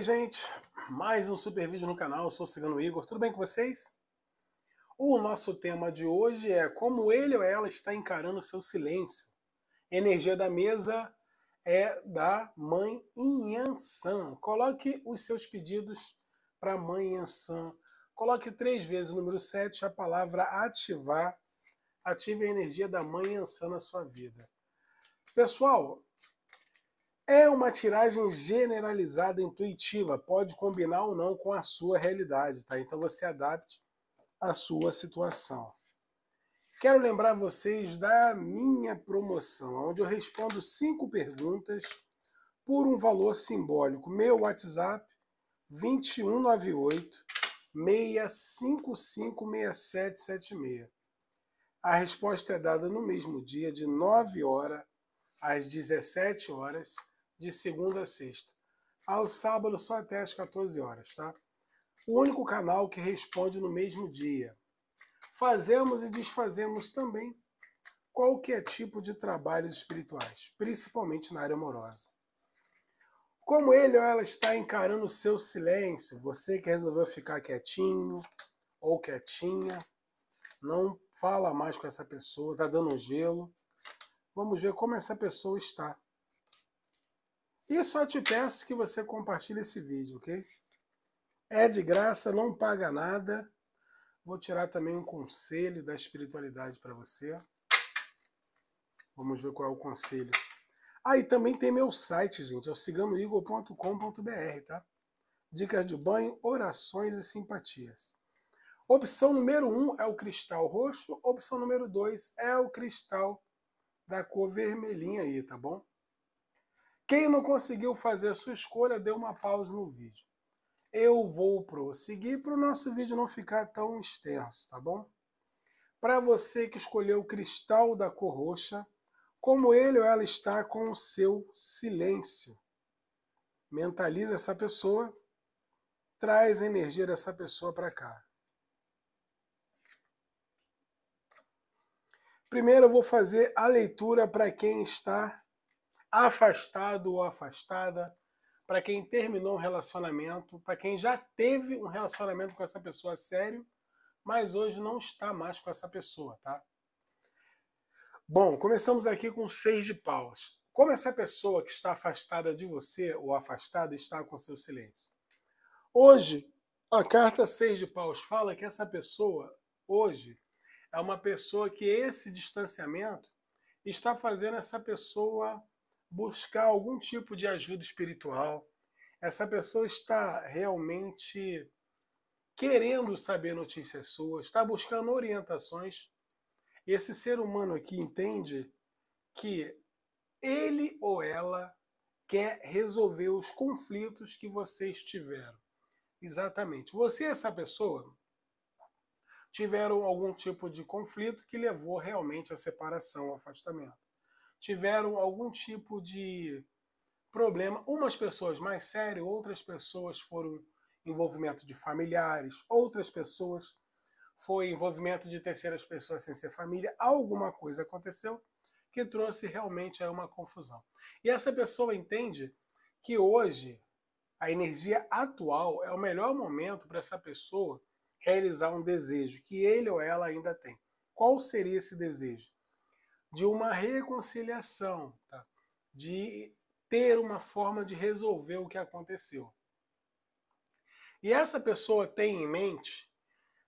aí, gente? Mais um super vídeo no canal. Eu sou o Cigano Igor. Tudo bem com vocês? O nosso tema de hoje é como ele ou ela está encarando o seu silêncio. energia da mesa é da Mãe Inhansan. Coloque os seus pedidos para Mãe Inhansan. Coloque três vezes o número 7, a palavra ativar. Ative a energia da Mãe Inhansan na sua vida. Pessoal, é uma tiragem generalizada, intuitiva, pode combinar ou não com a sua realidade, tá? Então você adapte a sua situação. Quero lembrar vocês da minha promoção, onde eu respondo cinco perguntas por um valor simbólico. Meu WhatsApp 2198 6776. A resposta é dada no mesmo dia, de 9 horas às 17 horas de segunda a sexta. Ao sábado, só até às 14 horas, tá? O único canal que responde no mesmo dia. Fazemos e desfazemos também qualquer tipo de trabalhos espirituais, principalmente na área amorosa. Como ele ou ela está encarando o seu silêncio, você que resolveu ficar quietinho ou quietinha, não fala mais com essa pessoa, está dando um gelo. Vamos ver como essa pessoa está. E só te peço que você compartilhe esse vídeo, ok? É de graça, não paga nada. Vou tirar também um conselho da espiritualidade para você. Vamos ver qual é o conselho. Ah, e também tem meu site, gente. É o ciganoigor.com.br, tá? Dicas de banho, orações e simpatias. Opção número 1 um é o cristal roxo. Opção número 2 é o cristal da cor vermelhinha aí, tá bom? Quem não conseguiu fazer a sua escolha, dê uma pausa no vídeo. Eu vou prosseguir para o nosso vídeo não ficar tão extenso, tá bom? Para você que escolheu o cristal da cor roxa, como ele ou ela está com o seu silêncio. Mentaliza essa pessoa, traz a energia dessa pessoa para cá. Primeiro eu vou fazer a leitura para quem está afastado ou afastada, para quem terminou um relacionamento, para quem já teve um relacionamento com essa pessoa sério, mas hoje não está mais com essa pessoa, tá? Bom, começamos aqui com seis de paus. Como essa pessoa que está afastada de você ou afastada está com seu silêncio? Hoje, a carta seis de paus fala que essa pessoa, hoje, é uma pessoa que esse distanciamento está fazendo essa pessoa buscar algum tipo de ajuda espiritual, essa pessoa está realmente querendo saber notícias suas, está buscando orientações. Esse ser humano aqui entende que ele ou ela quer resolver os conflitos que vocês tiveram. Exatamente. Você e essa pessoa tiveram algum tipo de conflito que levou realmente à separação, ao afastamento tiveram algum tipo de problema. Umas pessoas mais sério, outras pessoas foram envolvimento de familiares, outras pessoas foi envolvimento de terceiras pessoas sem ser família. Alguma coisa aconteceu que trouxe realmente a uma confusão. E essa pessoa entende que hoje a energia atual é o melhor momento para essa pessoa realizar um desejo que ele ou ela ainda tem. Qual seria esse desejo? de uma reconciliação, tá? de ter uma forma de resolver o que aconteceu. E essa pessoa tem em mente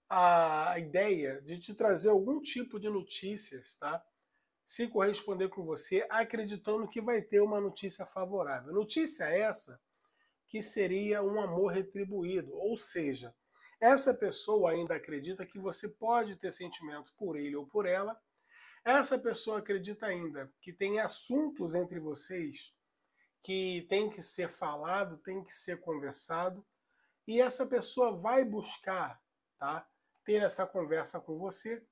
a ideia de te trazer algum tipo de notícias, tá? Se corresponder com você, acreditando que vai ter uma notícia favorável. Notícia essa que seria um amor retribuído, ou seja, essa pessoa ainda acredita que você pode ter sentimentos por ele ou por ela, essa pessoa acredita ainda que tem assuntos entre vocês que tem que ser falado, tem que ser conversado, e essa pessoa vai buscar, tá? Ter essa conversa com você,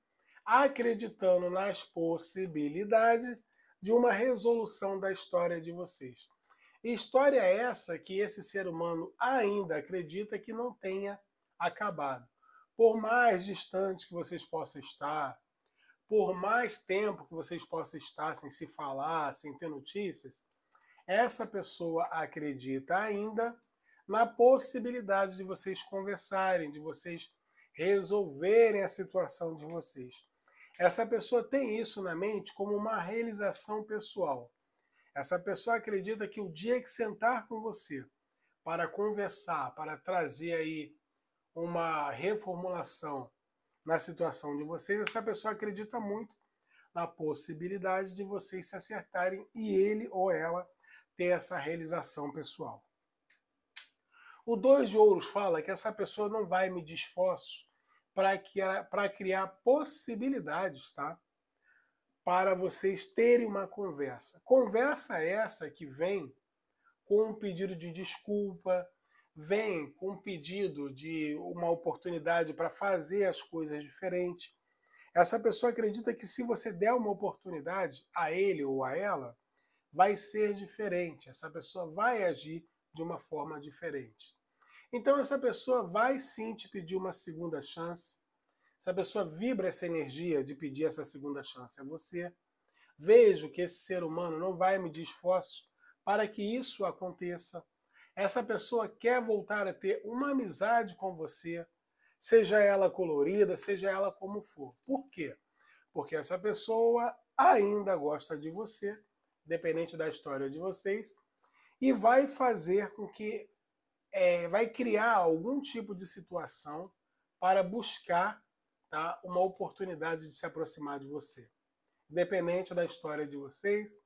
acreditando nas possibilidades de uma resolução da história de vocês. história essa que esse ser humano ainda acredita que não tenha acabado. Por mais distante que vocês possam estar, por mais tempo que vocês possam estar sem se falar, sem ter notícias, essa pessoa acredita ainda na possibilidade de vocês conversarem, de vocês resolverem a situação de vocês. Essa pessoa tem isso na mente como uma realização pessoal. Essa pessoa acredita que o dia que sentar com você para conversar, para trazer aí uma reformulação na situação de vocês, essa pessoa acredita muito na possibilidade de vocês se acertarem e ele ou ela ter essa realização pessoal. O dois de ouros fala que essa pessoa não vai medir esforços para criar possibilidades, tá? Para vocês terem uma conversa. Conversa essa que vem com um pedido de desculpa, vem com um pedido de uma oportunidade para fazer as coisas diferentes. Essa pessoa acredita que se você der uma oportunidade a ele ou a ela, vai ser diferente. Essa pessoa vai agir de uma forma diferente. Então, essa pessoa vai sim te pedir uma segunda chance. Essa pessoa vibra essa energia de pedir essa segunda chance a você. Vejo que esse ser humano não vai medir esforços para que isso aconteça. Essa pessoa quer voltar a ter uma amizade com você, seja ela colorida, seja ela como for. Por quê? Porque essa pessoa ainda gosta de você, independente da história de vocês, e vai fazer com que é, vai criar algum tipo de situação para buscar tá, uma oportunidade de se aproximar de você. Independente da história de vocês,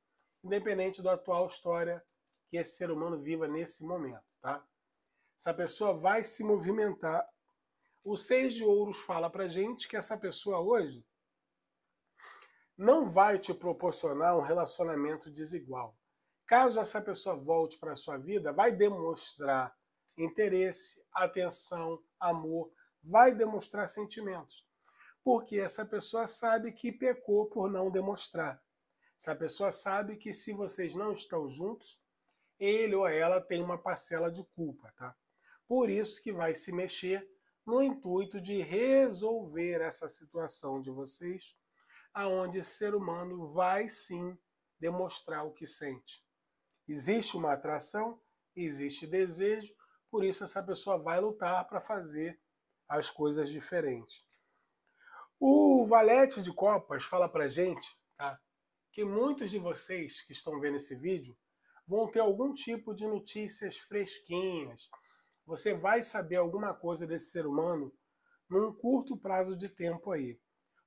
independente da atual história que esse ser humano viva nesse momento, tá? Essa pessoa vai se movimentar. O Seis de Ouros fala pra gente que essa pessoa hoje não vai te proporcionar um relacionamento desigual. Caso essa pessoa volte para a sua vida, vai demonstrar interesse, atenção, amor, vai demonstrar sentimentos. Porque essa pessoa sabe que pecou por não demonstrar. Essa pessoa sabe que se vocês não estão juntos, ele ou ela tem uma parcela de culpa, tá? Por isso que vai se mexer no intuito de resolver essa situação de vocês, aonde ser humano vai sim demonstrar o que sente. Existe uma atração, existe desejo, por isso essa pessoa vai lutar para fazer as coisas diferentes. O Valete de Copas fala para gente, tá? Que muitos de vocês que estão vendo esse vídeo vão ter algum tipo de notícias fresquinhas. Você vai saber alguma coisa desse ser humano num curto prazo de tempo aí.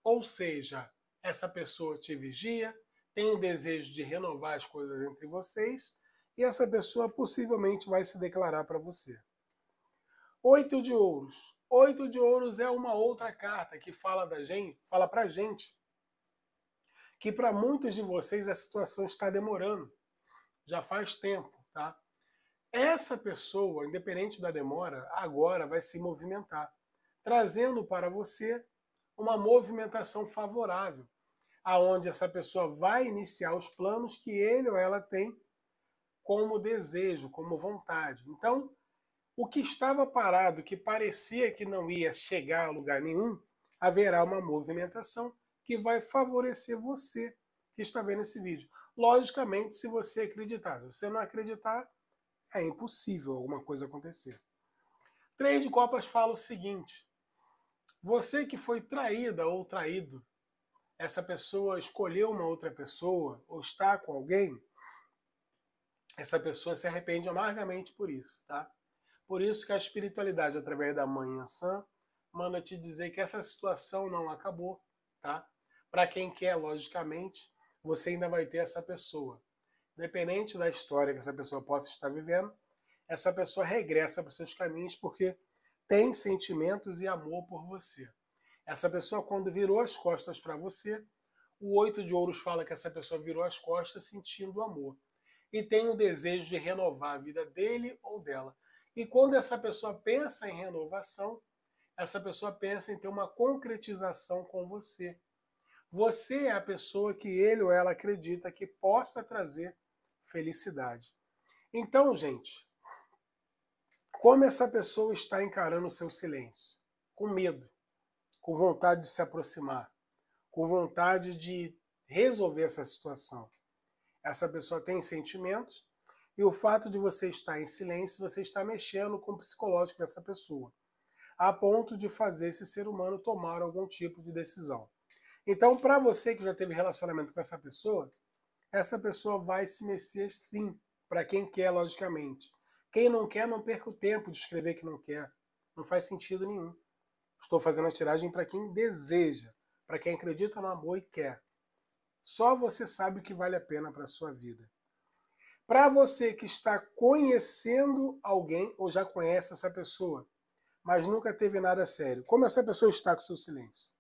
Ou seja, essa pessoa te vigia, tem o desejo de renovar as coisas entre vocês e essa pessoa possivelmente vai se declarar para você. Oito de Ouros. Oito de Ouros é uma outra carta que fala da gente, fala para gente que para muitos de vocês a situação está demorando já faz tempo, tá? Essa pessoa, independente da demora, agora vai se movimentar, trazendo para você uma movimentação favorável, aonde essa pessoa vai iniciar os planos que ele ou ela tem como desejo, como vontade. Então, o que estava parado, que parecia que não ia chegar a lugar nenhum, haverá uma movimentação que vai favorecer você que está vendo esse vídeo. Logicamente, se você acreditar. Se você não acreditar, é impossível alguma coisa acontecer. Três de Copas fala o seguinte: você que foi traída ou traído, essa pessoa escolheu uma outra pessoa ou está com alguém, essa pessoa se arrepende amargamente por isso, tá? Por isso que a espiritualidade, através da manhã Sã, manda te dizer que essa situação não acabou, tá? Para quem quer, logicamente, você ainda vai ter essa pessoa. Independente da história que essa pessoa possa estar vivendo, essa pessoa regressa para os seus caminhos porque tem sentimentos e amor por você. Essa pessoa, quando virou as costas para você, o oito de ouros fala que essa pessoa virou as costas sentindo amor e tem o desejo de renovar a vida dele ou dela. E quando essa pessoa pensa em renovação, essa pessoa pensa em ter uma concretização com você. Você é a pessoa que ele ou ela acredita que possa trazer felicidade. Então, gente, como essa pessoa está encarando o seu silêncio? Com medo, com vontade de se aproximar, com vontade de resolver essa situação. Essa pessoa tem sentimentos e o fato de você estar em silêncio, você está mexendo com o psicológico dessa pessoa, a ponto de fazer esse ser humano tomar algum tipo de decisão. Então, para você que já teve relacionamento com essa pessoa, essa pessoa vai se mexer sim, para quem quer, logicamente. Quem não quer, não perca o tempo de escrever que não quer. Não faz sentido nenhum. Estou fazendo a tiragem para quem deseja, para quem acredita no amor e quer. Só você sabe o que vale a pena para a sua vida. Para você que está conhecendo alguém ou já conhece essa pessoa, mas nunca teve nada sério, como essa pessoa está com seu silêncio?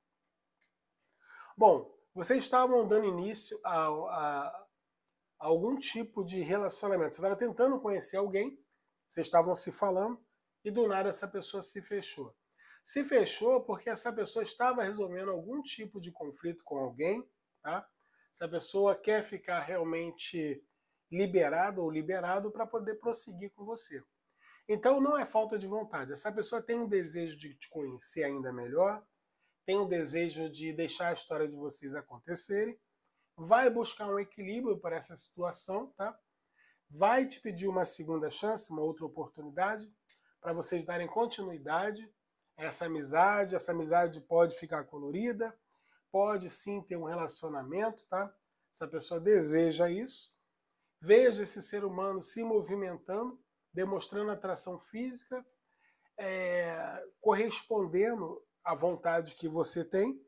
Bom, vocês estavam dando início a, a, a algum tipo de relacionamento. Você estava tentando conhecer alguém, vocês estavam se falando e do nada essa pessoa se fechou. Se fechou porque essa pessoa estava resolvendo algum tipo de conflito com alguém, tá? Essa pessoa quer ficar realmente liberado ou liberado para poder prosseguir com você. Então não é falta de vontade. Essa pessoa tem um desejo de te conhecer ainda melhor, tem o desejo de deixar a história de vocês acontecerem, vai buscar um equilíbrio para essa situação, tá? Vai te pedir uma segunda chance, uma outra oportunidade, para vocês darem continuidade a essa amizade. Essa amizade pode ficar colorida, pode sim ter um relacionamento, tá? Se a pessoa deseja isso, veja esse ser humano se movimentando, demonstrando atração física, é, correspondendo a vontade que você tem,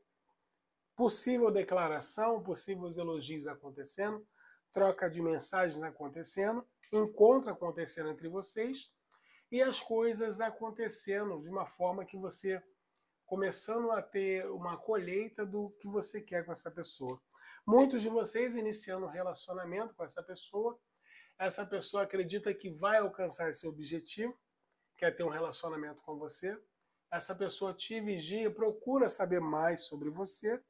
possível declaração, possíveis elogios acontecendo, troca de mensagens acontecendo, encontro acontecendo entre vocês e as coisas acontecendo de uma forma que você começando a ter uma colheita do que você quer com essa pessoa. Muitos de vocês iniciando um relacionamento com essa pessoa, essa pessoa acredita que vai alcançar esse objetivo, quer é ter um relacionamento com você, essa pessoa te vigia, procura saber mais sobre você.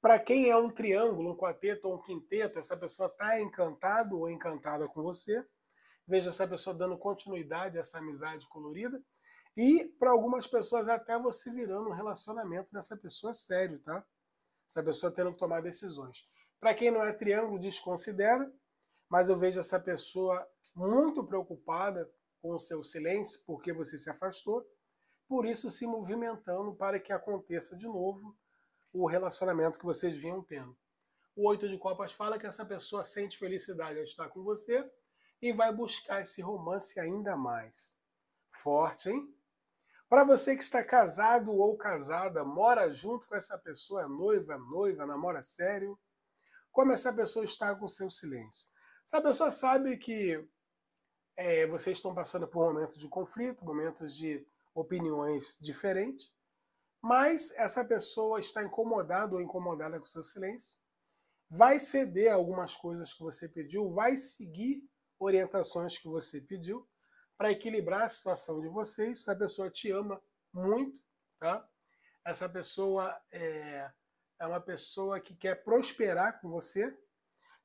Para quem é um triângulo, um quarteto ou um quinteto, essa pessoa está encantado ou encantada com você. Veja essa pessoa dando continuidade a essa amizade colorida. E para algumas pessoas até você virando um relacionamento dessa pessoa sério, tá? Essa pessoa tendo que tomar decisões. Para quem não é triângulo, desconsidera, mas eu vejo essa pessoa muito preocupada com o seu silêncio, porque você se afastou por isso se movimentando para que aconteça de novo o relacionamento que vocês vinham tendo. O oito de copas fala que essa pessoa sente felicidade ao estar com você e vai buscar esse romance ainda mais. Forte, hein? Para você que está casado ou casada, mora junto com essa pessoa, é noiva, é noiva, namora sério, como essa pessoa está com seu silêncio? Essa pessoa sabe que é, vocês estão passando por momentos de conflito, momentos de opiniões diferentes, mas essa pessoa está incomodada ou incomodada com o seu silêncio, vai ceder algumas coisas que você pediu, vai seguir orientações que você pediu para equilibrar a situação de vocês. Essa pessoa te ama muito, tá? Essa pessoa é, é uma pessoa que quer prosperar com você.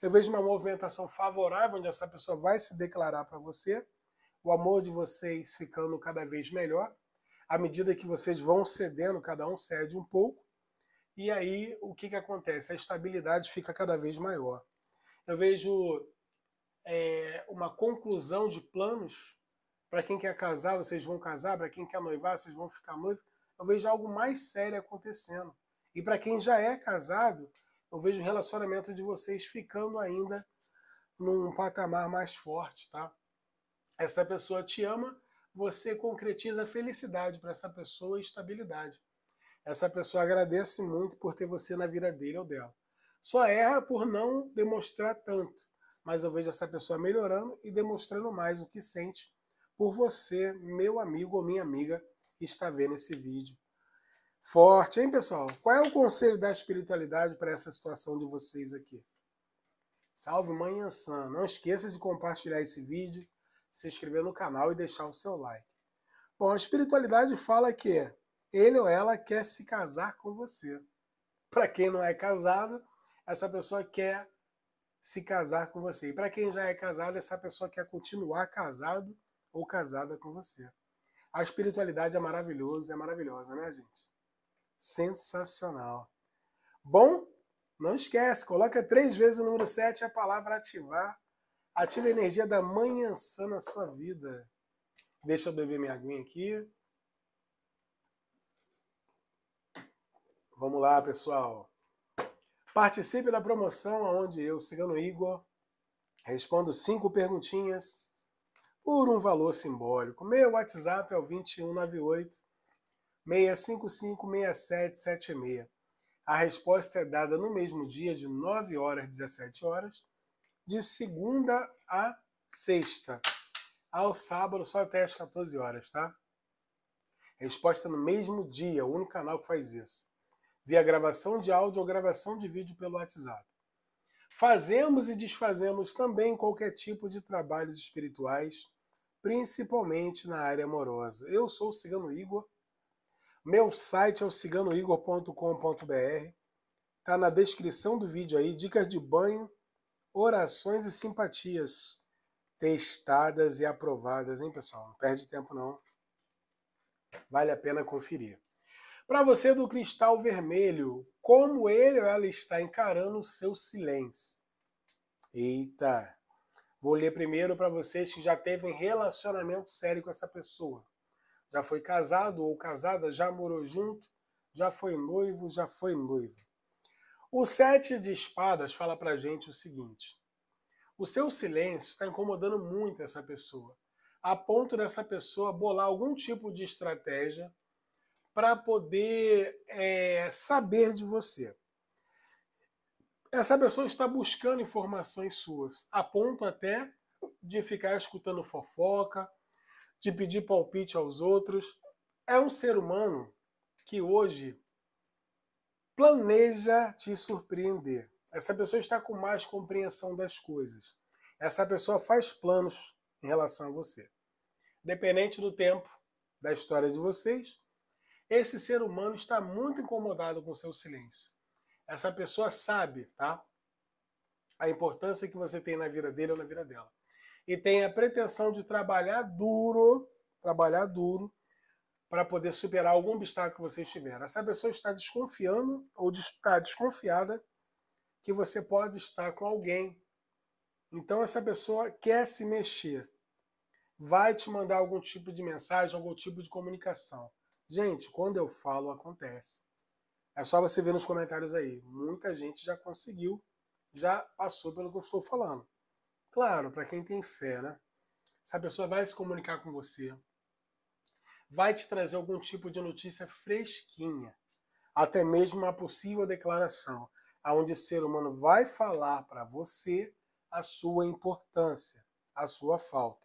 Eu vejo uma movimentação favorável onde essa pessoa vai se declarar para você, o amor de vocês ficando cada vez melhor à medida que vocês vão cedendo, cada um cede um pouco, e aí o que, que acontece? A estabilidade fica cada vez maior. Eu vejo é, uma conclusão de planos. Para quem quer casar, vocês vão casar, para quem quer noivar, vocês vão ficar noivos. Eu vejo algo mais sério acontecendo. E para quem já é casado, eu vejo o relacionamento de vocês ficando ainda num patamar mais forte, tá? Essa pessoa te ama, você concretiza felicidade para essa pessoa e estabilidade. Essa pessoa agradece muito por ter você na vida dele ou dela. Só erra por não demonstrar tanto, mas eu vejo essa pessoa melhorando e demonstrando mais o que sente por você, meu amigo ou minha amiga que está vendo esse vídeo. Forte, hein, pessoal? Qual é o conselho da espiritualidade para essa situação de vocês aqui? Salve Manhã Não esqueça de compartilhar esse vídeo, se inscrever no canal e deixar o seu like. Bom, a espiritualidade fala que ele ou ela quer se casar com você. Para quem não é casado, essa pessoa quer se casar com você. E para quem já é casado, essa pessoa quer continuar casado ou casada com você. A espiritualidade é maravilhosa, é maravilhosa, né, gente? Sensacional. Bom, não esquece, coloca três vezes o número 7 a palavra ativar Ative a energia da manhã sã na sua vida. Deixa eu beber minha aguinha aqui. Vamos lá, pessoal. Participe da promoção onde eu, Cigano Igor, respondo cinco perguntinhas por um valor simbólico. Meu WhatsApp é o 2198 655 6776. A resposta é dada no mesmo dia, de 9 horas 17 horas, de segunda a sexta. Ao sábado, só até às 14 horas, tá? Resposta no mesmo dia, o único canal que faz isso. Via gravação de áudio ou gravação de vídeo pelo WhatsApp. Fazemos e desfazemos também qualquer tipo de trabalhos espirituais, principalmente na área amorosa. Eu sou o Cigano Igor. Meu site é o ciganoigor.com.br. Tá na descrição do vídeo aí, dicas de banho orações e simpatias testadas e aprovadas, hein, pessoal? Não perde tempo, não. Vale a pena conferir. Para você do cristal vermelho, como ele ou ela está encarando o seu silêncio? Eita! Vou ler primeiro para vocês que já teve um relacionamento sério com essa pessoa. Já foi casado ou casada, já morou junto, já foi noivo, já foi noiva. O sete de espadas fala para gente o seguinte: o seu silêncio está incomodando muito essa pessoa, a ponto dessa pessoa bolar algum tipo de estratégia para poder é, saber de você. Essa pessoa está buscando informações suas, a ponto até de ficar escutando fofoca, de pedir palpite aos outros. É um ser humano que hoje planeja te surpreender. Essa pessoa está com mais compreensão das coisas. Essa pessoa faz planos em relação a você. Dependente do tempo, da história de vocês, esse ser humano está muito incomodado com seu silêncio. Essa pessoa sabe, tá? A importância que você tem na vida dele ou na vida dela. E tem a pretensão de trabalhar duro, trabalhar duro para poder superar algum obstáculo que vocês tiveram. Essa pessoa está desconfiando ou está desconfiada que você pode estar com alguém. Então essa pessoa quer se mexer. Vai te mandar algum tipo de mensagem, algum tipo de comunicação. Gente, quando eu falo, acontece. É só você ver nos comentários aí. Muita gente já conseguiu, já passou pelo que eu estou falando. Claro, para quem tem fé, né? Essa pessoa vai se comunicar com você, vai te trazer algum tipo de notícia fresquinha, até mesmo uma possível declaração, aonde o ser humano vai falar para você a sua importância, a sua falta.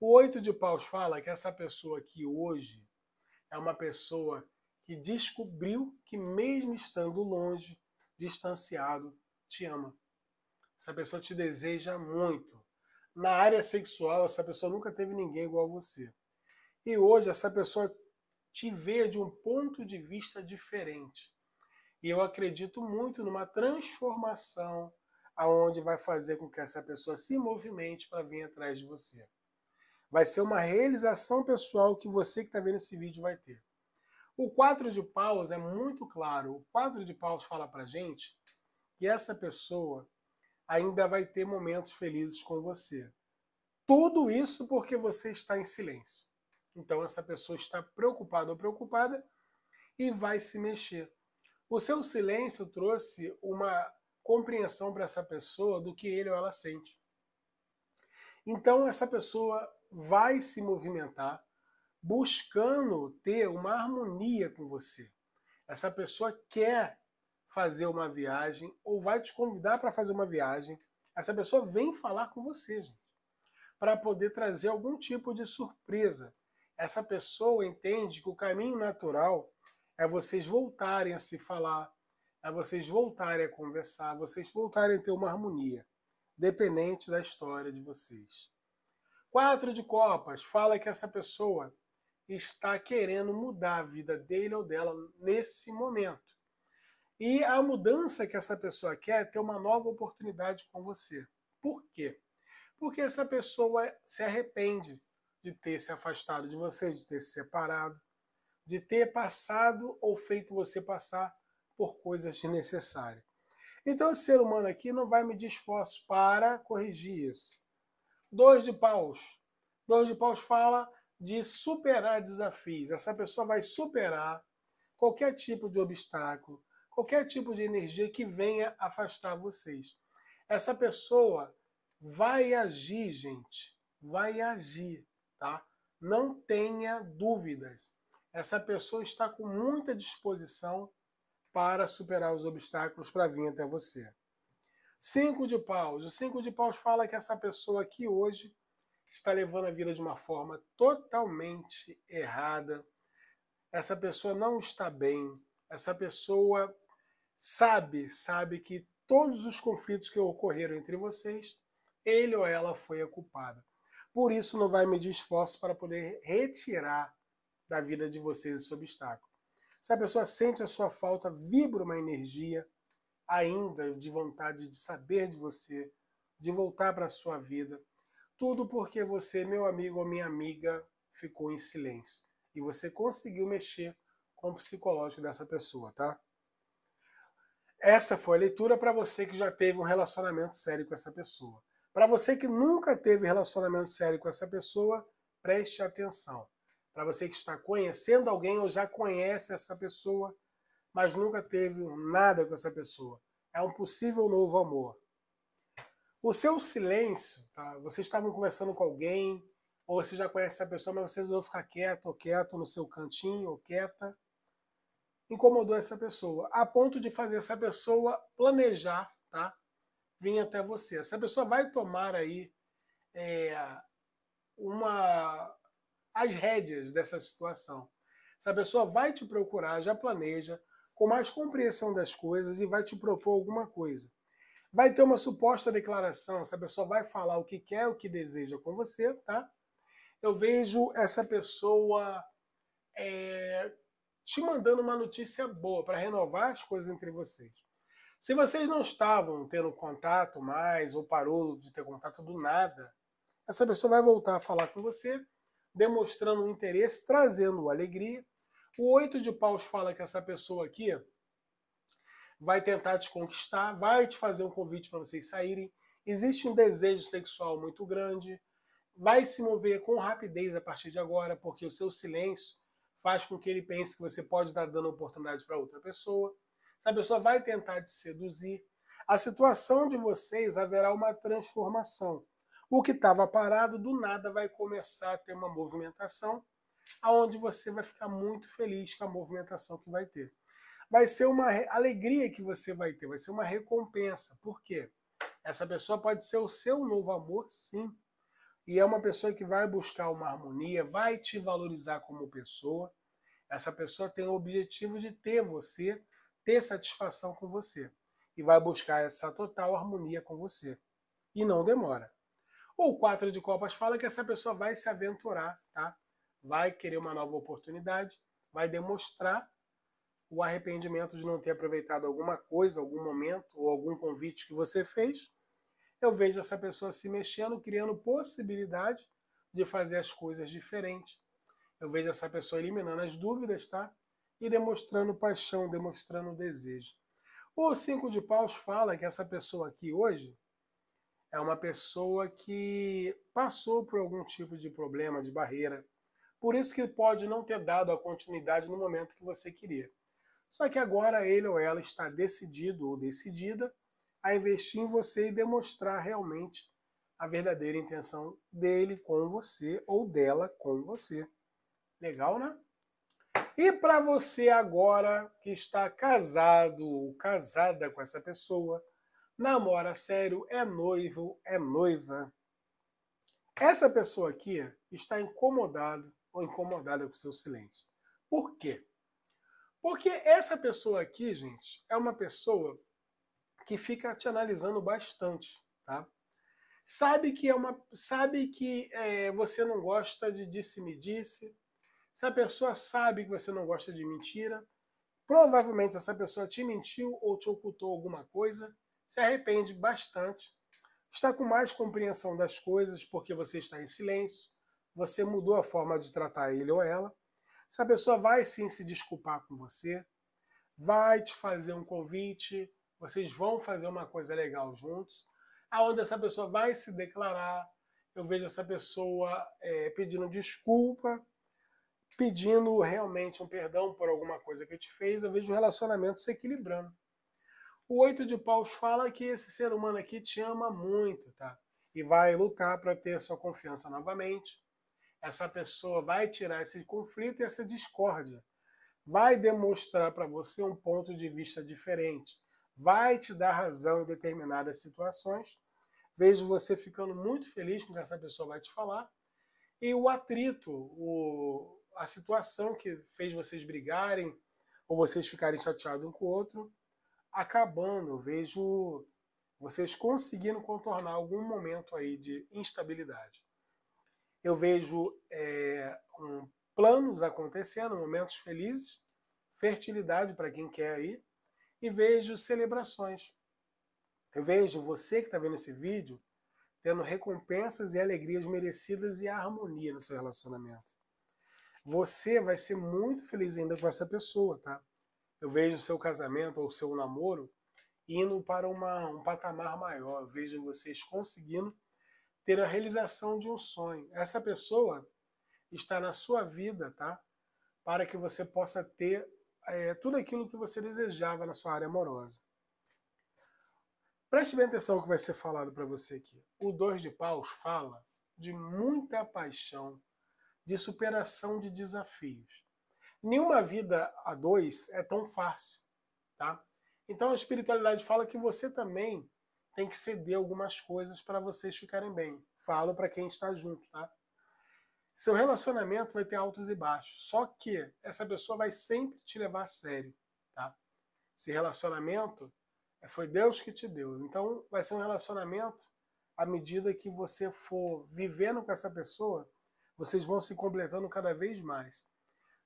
O oito de paus fala que essa pessoa aqui hoje é uma pessoa que descobriu que mesmo estando longe, distanciado, te ama. Essa pessoa te deseja muito. Na área sexual, essa pessoa nunca teve ninguém igual a você. E hoje essa pessoa te vê de um ponto de vista diferente. E eu acredito muito numa transformação aonde vai fazer com que essa pessoa se movimente para vir atrás de você. Vai ser uma realização pessoal que você que está vendo esse vídeo vai ter. O quadro de paus é muito claro. O quadro de paus fala para gente que essa pessoa ainda vai ter momentos felizes com você. Tudo isso porque você está em silêncio. Então essa pessoa está preocupada ou preocupada e vai se mexer. O seu silêncio trouxe uma compreensão para essa pessoa do que ele ou ela sente. Então essa pessoa vai se movimentar buscando ter uma harmonia com você. Essa pessoa quer fazer uma viagem ou vai te convidar para fazer uma viagem. Essa pessoa vem falar com você, gente, para poder trazer algum tipo de surpresa essa pessoa entende que o caminho natural é vocês voltarem a se falar, é vocês voltarem a conversar, vocês voltarem a ter uma harmonia, dependente da história de vocês. Quatro de Copas fala que essa pessoa está querendo mudar a vida dele ou dela nesse momento. E a mudança que essa pessoa quer é ter uma nova oportunidade com você. Por quê? Porque essa pessoa se arrepende de ter se afastado de você, de ter se separado, de ter passado ou feito você passar por coisas desnecessárias. Então, o ser humano aqui não vai medir esforço para corrigir isso. Dois de paus. Dois de paus fala de superar desafios. Essa pessoa vai superar qualquer tipo de obstáculo, qualquer tipo de energia que venha afastar vocês. Essa pessoa vai agir, gente, vai agir tá? Não tenha dúvidas. Essa pessoa está com muita disposição para superar os obstáculos para vir até você. Cinco de paus. O cinco de paus fala que essa pessoa aqui hoje está levando a vida de uma forma totalmente errada. Essa pessoa não está bem. Essa pessoa sabe, sabe que todos os conflitos que ocorreram entre vocês, ele ou ela foi a culpada por isso não vai medir esforço para poder retirar da vida de vocês esse obstáculo. Se a pessoa sente a sua falta, vibra uma energia ainda de vontade de saber de você, de voltar para a sua vida. Tudo porque você, meu amigo ou minha amiga, ficou em silêncio. E você conseguiu mexer com o psicológico dessa pessoa, tá? Essa foi a leitura para você que já teve um relacionamento sério com essa pessoa. Para você que nunca teve relacionamento sério com essa pessoa, preste atenção. Para você que está conhecendo alguém ou já conhece essa pessoa, mas nunca teve nada com essa pessoa, é um possível novo amor. O seu silêncio, tá? vocês estavam conversando com alguém, ou você já conhece essa pessoa, mas vocês vão ficar quieto ou quieto no seu cantinho ou quieta, incomodou essa pessoa, a ponto de fazer essa pessoa planejar tá? vir até você. Essa pessoa vai tomar aí é, uma as rédeas dessa situação. Essa pessoa vai te procurar, já planeja, com mais compreensão das coisas e vai te propor alguma coisa. Vai ter uma suposta declaração, essa pessoa vai falar o que quer, o que deseja com você, tá? Eu vejo essa pessoa é, te mandando uma notícia boa para renovar as coisas entre vocês. Se vocês não estavam tendo contato mais ou parou de ter contato do nada, essa pessoa vai voltar a falar com você, demonstrando um interesse, trazendo alegria. O oito de paus fala que essa pessoa aqui vai tentar te conquistar, vai te fazer um convite para vocês saírem. Existe um desejo sexual muito grande, vai se mover com rapidez a partir de agora, porque o seu silêncio faz com que ele pense que você pode estar dando oportunidade para outra pessoa essa pessoa vai tentar te seduzir. A situação de vocês haverá uma transformação. O que estava parado do nada vai começar a ter uma movimentação, aonde você vai ficar muito feliz com a movimentação que vai ter. Vai ser uma alegria que você vai ter, vai ser uma recompensa. Por quê? Essa pessoa pode ser o seu novo amor, sim. E é uma pessoa que vai buscar uma harmonia, vai te valorizar como pessoa. Essa pessoa tem o objetivo de ter você ter satisfação com você e vai buscar essa total harmonia com você. E não demora. O 4 de Copas fala que essa pessoa vai se aventurar, tá? Vai querer uma nova oportunidade, vai demonstrar o arrependimento de não ter aproveitado alguma coisa, algum momento ou algum convite que você fez. Eu vejo essa pessoa se mexendo, criando possibilidade de fazer as coisas diferentes. Eu vejo essa pessoa eliminando as dúvidas, tá? e demonstrando paixão, demonstrando desejo. O Cinco de Paus fala que essa pessoa aqui hoje é uma pessoa que passou por algum tipo de problema, de barreira. Por isso que pode não ter dado a continuidade no momento que você queria. Só que agora ele ou ela está decidido ou decidida a investir em você e demonstrar realmente a verdadeira intenção dele com você ou dela com você. Legal, né? E para você agora que está casado ou casada com essa pessoa, namora sério, é noivo, é noiva. Essa pessoa aqui está incomodado ou incomodada com seu silêncio. Por quê? Porque essa pessoa aqui, gente, é uma pessoa que fica te analisando bastante, tá? Sabe que é uma, sabe que é, você não gosta de disse-me-disse, disse me disse se a pessoa sabe que você não gosta de mentira, provavelmente essa pessoa te mentiu ou te ocultou alguma coisa, se arrepende bastante, está com mais compreensão das coisas porque você está em silêncio, você mudou a forma de tratar ele ou ela. Essa pessoa vai sim se desculpar com você, vai te fazer um convite, vocês vão fazer uma coisa legal juntos, aonde essa pessoa vai se declarar. Eu vejo essa pessoa é, pedindo desculpa pedindo realmente um perdão por alguma coisa que te fez, eu vejo o relacionamento se equilibrando. O oito de paus fala que esse ser humano aqui te ama muito, tá? E vai lutar para ter a sua confiança novamente. Essa pessoa vai tirar esse conflito e essa discórdia. Vai demonstrar para você um ponto de vista diferente. Vai te dar razão em determinadas situações. Vejo você ficando muito feliz com o que essa pessoa vai te falar. E o atrito, o, a situação que fez vocês brigarem ou vocês ficarem chateados um com o outro acabando. Eu vejo vocês conseguindo contornar algum momento aí de instabilidade. Eu vejo é, um, planos acontecendo, momentos felizes, fertilidade para quem quer aí, e vejo celebrações. Eu vejo você que está vendo esse vídeo tendo recompensas e alegrias merecidas e harmonia no seu relacionamento você vai ser muito feliz ainda com essa pessoa, tá? Eu vejo o seu casamento ou o seu namoro indo para uma, um patamar maior. Eu vejo vocês conseguindo ter a realização de um sonho. Essa pessoa está na sua vida, tá? Para que você possa ter é, tudo aquilo que você desejava na sua área amorosa. Preste bem atenção no que vai ser falado para você aqui. O dois de paus fala de muita paixão, de superação de desafios. Nenhuma vida a dois é tão fácil, tá? Então a espiritualidade fala que você também tem que ceder algumas coisas para vocês ficarem bem. Falo para quem está junto, tá? Seu relacionamento vai ter altos e baixos, só que essa pessoa vai sempre te levar a sério, tá? Esse relacionamento é, foi Deus que te deu. Então vai ser um relacionamento à medida que você for vivendo com essa pessoa, vocês vão se completando cada vez mais.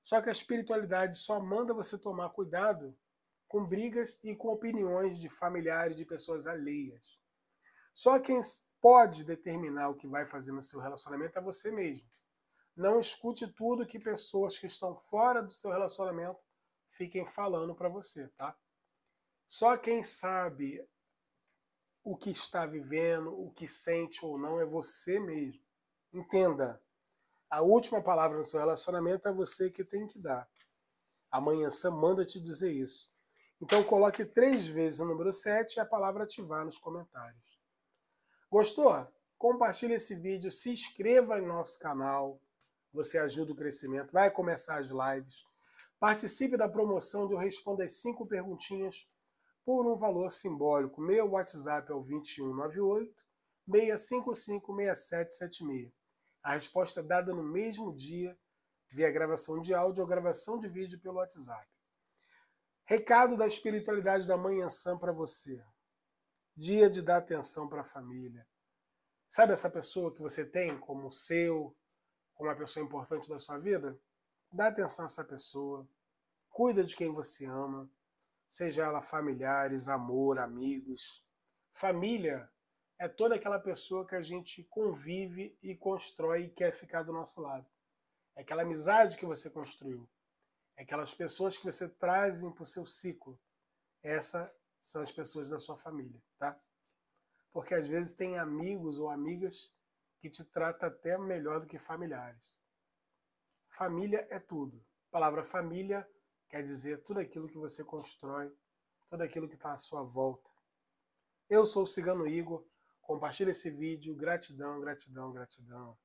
Só que a espiritualidade só manda você tomar cuidado com brigas e com opiniões de familiares, de pessoas alheias. Só quem pode determinar o que vai fazer no seu relacionamento é você mesmo. Não escute tudo que pessoas que estão fora do seu relacionamento fiquem falando para você, tá? Só quem sabe o que está vivendo, o que sente ou não é você mesmo. Entenda, a última palavra no seu relacionamento é você que tem que dar. Amanhã Sam manda te dizer isso. Então coloque três vezes o número 7 e a palavra ativar nos comentários. Gostou? Compartilhe esse vídeo, se inscreva em nosso canal. Você ajuda o crescimento. Vai começar as lives. Participe da promoção de eu responder as cinco perguntinhas por um valor simbólico. Meu WhatsApp é o 2198 655 6776. A resposta é dada no mesmo dia via gravação de áudio ou gravação de vídeo pelo WhatsApp. Recado da espiritualidade da Manhã Sã para você. Dia de dar atenção para a família. Sabe essa pessoa que você tem como seu, como uma pessoa importante da sua vida? Dá atenção a essa pessoa. Cuida de quem você ama, seja ela familiares, amor, amigos. Família é toda aquela pessoa que a gente convive e constrói e quer ficar do nosso lado. É aquela amizade que você construiu. É aquelas pessoas que você traz para o seu ciclo. Essas são as pessoas da sua família, tá? Porque às vezes tem amigos ou amigas que te tratam até melhor do que familiares. Família é tudo. A palavra família quer dizer tudo aquilo que você constrói, tudo aquilo que está à sua volta. Eu sou o Cigano Igor Compartilhe esse vídeo. Gratidão, gratidão, gratidão.